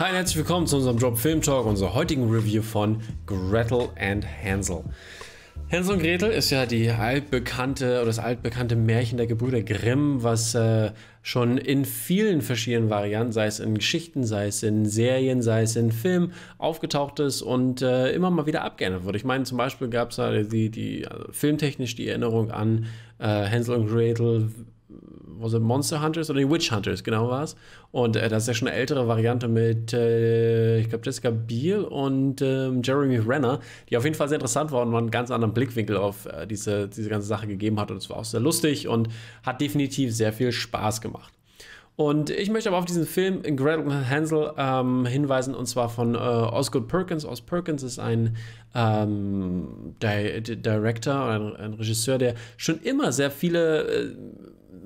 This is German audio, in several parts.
Hi und herzlich willkommen zu unserem Job Film Talk, unserer heutigen Review von Gretel and Hansel. Hansel und Gretel ist ja die altbekannte oder das altbekannte Märchen der Gebrüder Grimm, was äh, schon in vielen verschiedenen Varianten, sei es in Geschichten, sei es in Serien, sei es in Filmen, aufgetaucht ist und äh, immer mal wieder abgeändert wurde. Ich meine, zum Beispiel gab es da die, die also filmtechnisch die Erinnerung an äh, Hansel und Gretel also Monster Hunters oder die Witch Hunters, genau war es. Und äh, das ist ja schon eine ältere Variante mit, äh, ich glaube, Jessica Biel und ähm, Jeremy Renner, die auf jeden Fall sehr interessant war und man einen ganz anderen Blickwinkel auf äh, diese, diese ganze Sache gegeben hat. Und es war auch sehr lustig und hat definitiv sehr viel Spaß gemacht. Und ich möchte aber auf diesen Film Incredible Hansel ähm, hinweisen, und zwar von äh, Osgood Perkins. Os Perkins ist ein ähm, Di Director ein, ein, Regisseur, der schon immer sehr viele äh,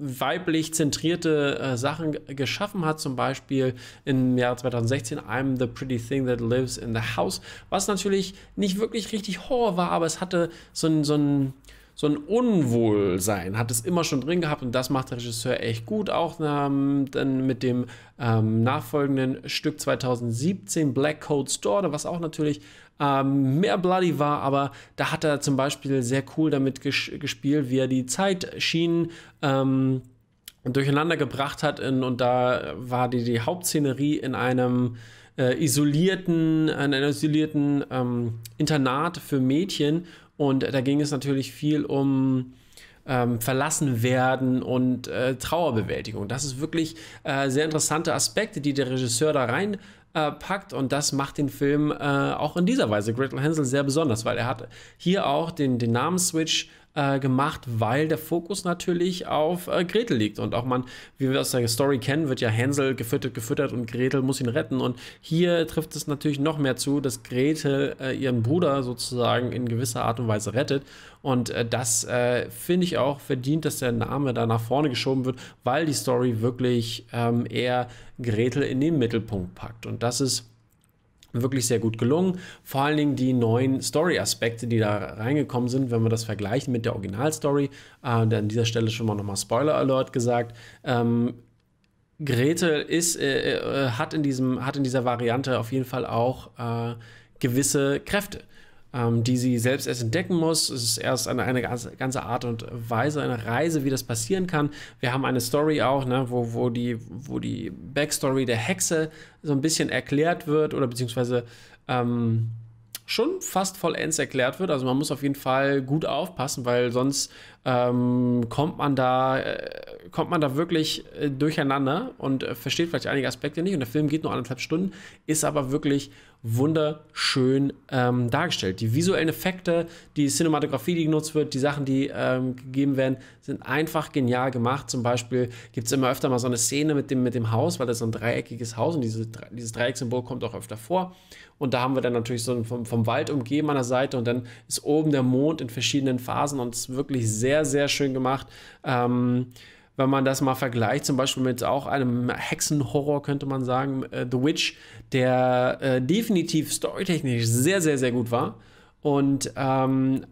weiblich zentrierte äh, Sachen geschaffen hat, zum Beispiel im Jahr 2016 I'm the Pretty Thing That Lives in the House, was natürlich nicht wirklich richtig Horror war, aber es hatte so ein, so ein so ein Unwohlsein hat es immer schon drin gehabt und das macht der Regisseur echt gut. Auch ähm, dann mit dem ähm, nachfolgenden Stück 2017, Black Coat Store, was auch natürlich ähm, mehr bloody war, aber da hat er zum Beispiel sehr cool damit ges gespielt, wie er die Zeitschienen ähm, durcheinander gebracht hat in, und da war die, die Hauptszenerie in einem äh, isolierten, an einem isolierten ähm, Internat für Mädchen. Und äh, da ging es natürlich viel um ähm, verlassen werden und äh, Trauerbewältigung. Das ist wirklich äh, sehr interessante Aspekte, die der Regisseur da rein äh, packt und das macht den Film äh, auch in dieser Weise Gretel Hansel sehr besonders, weil er hat hier auch den, den Namensswitch äh, gemacht, weil der Fokus natürlich auf äh, Gretel liegt. Und auch man, wie wir aus der Story kennen, wird ja Hänsel gefüttert, gefüttert und Gretel muss ihn retten. Und hier trifft es natürlich noch mehr zu, dass Gretel äh, ihren Bruder sozusagen in gewisser Art und Weise rettet. Und äh, das äh, finde ich auch verdient, dass der Name da nach vorne geschoben wird, weil die Story wirklich ähm, eher Gretel in den Mittelpunkt packt. Und das ist wirklich sehr gut gelungen. Vor allen Dingen die neuen Story-Aspekte, die da reingekommen sind, wenn wir das vergleichen mit der Originalstory, äh, an dieser Stelle schon mal nochmal Spoiler Alert gesagt. Ähm, Grete ist, äh, äh, hat, in diesem, hat in dieser Variante auf jeden Fall auch äh, gewisse Kräfte ähm, die sie selbst erst entdecken muss. Es ist erst eine, eine ganze Art und Weise, eine Reise, wie das passieren kann. Wir haben eine Story auch, ne, wo, wo, die, wo die Backstory der Hexe so ein bisschen erklärt wird oder beziehungsweise ähm, schon fast vollends erklärt wird. Also man muss auf jeden Fall gut aufpassen, weil sonst ähm, kommt man da, äh, kommt man da wirklich äh, durcheinander und äh, versteht vielleicht einige Aspekte nicht. Und der Film geht nur anderthalb Stunden, ist aber wirklich wunderschön ähm, dargestellt. Die visuellen Effekte, die Cinematografie, die genutzt wird, die Sachen, die ähm, gegeben werden, sind einfach genial gemacht. Zum Beispiel gibt es immer öfter mal so eine Szene mit dem, mit dem Haus, weil das so ein dreieckiges Haus und diese, dieses Dreiecksymbol kommt auch öfter vor. Und da haben wir dann natürlich so einen vom, vom Wald umgeben an der Seite und dann ist oben der Mond in verschiedenen Phasen und es ist wirklich sehr sehr, sehr schön gemacht. Ähm, wenn man das mal vergleicht, zum Beispiel mit auch einem Hexenhorror, könnte man sagen, äh, The Witch, der äh, definitiv storytechnisch sehr, sehr, sehr gut war und ähm,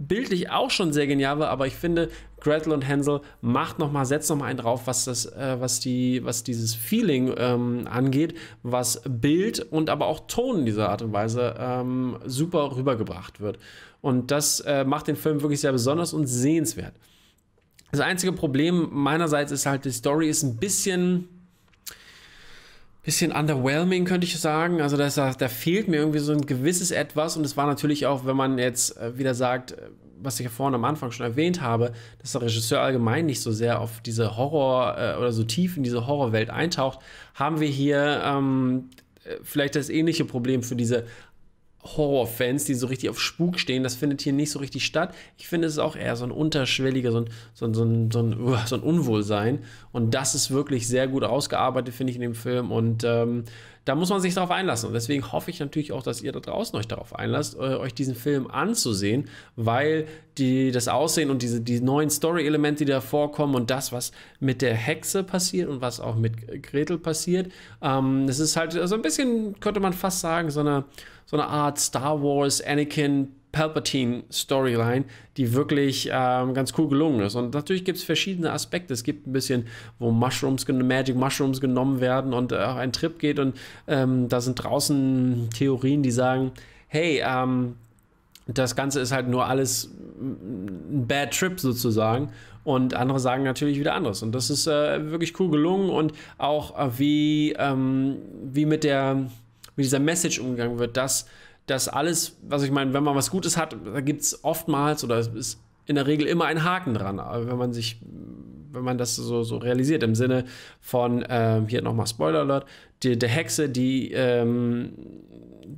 bildlich auch schon sehr genial war, aber ich finde, Gretel und Hansel macht noch mal, setzt nochmal einen drauf, was das, äh, was die, was dieses Feeling ähm, angeht, was Bild und aber auch Ton in dieser Art und Weise ähm, super rübergebracht wird. Und das äh, macht den Film wirklich sehr besonders und sehenswert. Das einzige Problem meinerseits ist halt, die Story ist ein bisschen bisschen underwhelming, könnte ich sagen. Also das, da, fehlt mir irgendwie so ein gewisses Etwas. Und es war natürlich auch, wenn man jetzt äh, wieder sagt, äh, was ich ja vorhin am Anfang schon erwähnt habe, dass der Regisseur allgemein nicht so sehr auf diese Horror äh, oder so tief in diese Horrorwelt eintaucht, haben wir hier ähm, vielleicht das ähnliche Problem für diese Horrorfans, die so richtig auf Spuk stehen. Das findet hier nicht so richtig statt. Ich finde, es ist auch eher so ein unterschwelliger, so ein, so ein, so ein, so ein, Unwohlsein. Und das ist wirklich sehr gut ausgearbeitet, finde ich, in dem Film. Und ähm, da muss man sich darauf einlassen. Und deswegen hoffe ich natürlich auch, dass ihr da draußen euch darauf einlasst, euch diesen Film anzusehen, weil die, das Aussehen und diese, die neuen Story-Elemente, die da vorkommen und das, was mit der Hexe passiert und was auch mit Gretel passiert, ähm, das ist halt so ein bisschen, könnte man fast sagen, so eine, so eine Art Star Wars Anakin Palpatine-Storyline, die wirklich ähm, ganz cool gelungen ist. Und natürlich gibt es verschiedene Aspekte. Es gibt ein bisschen, wo Mushrooms, Magic Mushrooms genommen werden und äh, ein Trip geht. Und ähm, da sind draußen Theorien, die sagen, hey, ähm, das Ganze ist halt nur alles mm, ein Bad Trip sozusagen. Und andere sagen natürlich wieder anderes. Und das ist äh, wirklich cool gelungen und auch äh, wie, ähm, wie mit der mit dieser Message umgegangen wird, dass dass alles, was ich meine, wenn man was Gutes hat, da gibt es oftmals oder es ist in der Regel immer ein Haken dran, äh, wenn man sich, wenn man das so, so realisiert, im Sinne von, ähm, hier nochmal Spoiler Alert, die, der Hexe, die, ähm,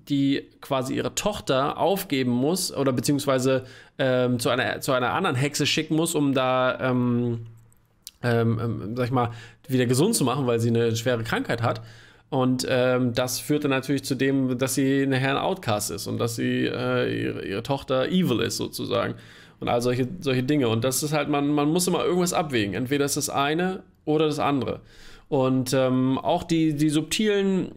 die quasi ihre Tochter aufgeben muss oder beziehungsweise ähm, zu, einer, zu einer anderen Hexe schicken muss, um da, ähm, ähm, ähm, sag ich mal, wieder gesund zu machen, weil sie eine schwere Krankheit hat und ähm, das führte natürlich zu dem, dass sie nachher ein Outcast ist und dass sie äh, ihre, ihre, Tochter evil ist sozusagen. Und all solche, solche Dinge. Und das ist halt, man, man muss immer irgendwas abwägen. Entweder ist das eine oder das andere. Und ähm, auch die, die subtilen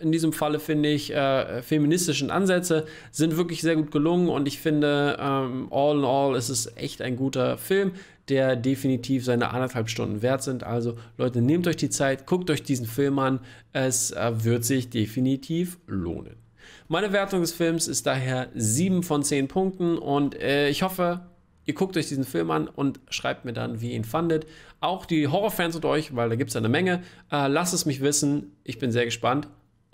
in diesem Falle finde ich, äh, feministischen Ansätze sind wirklich sehr gut gelungen und ich finde, ähm, all in all ist es echt ein guter Film, der definitiv seine anderthalb Stunden wert sind. Also Leute, nehmt euch die Zeit, guckt euch diesen Film an, es äh, wird sich definitiv lohnen. Meine Wertung des Films ist daher 7 von 10 Punkten und äh, ich hoffe, ihr guckt euch diesen Film an und schreibt mir dann, wie ihr ihn fandet. Auch die Horrorfans unter euch, weil da gibt es eine Menge. Äh, lasst es mich wissen. Ich bin sehr gespannt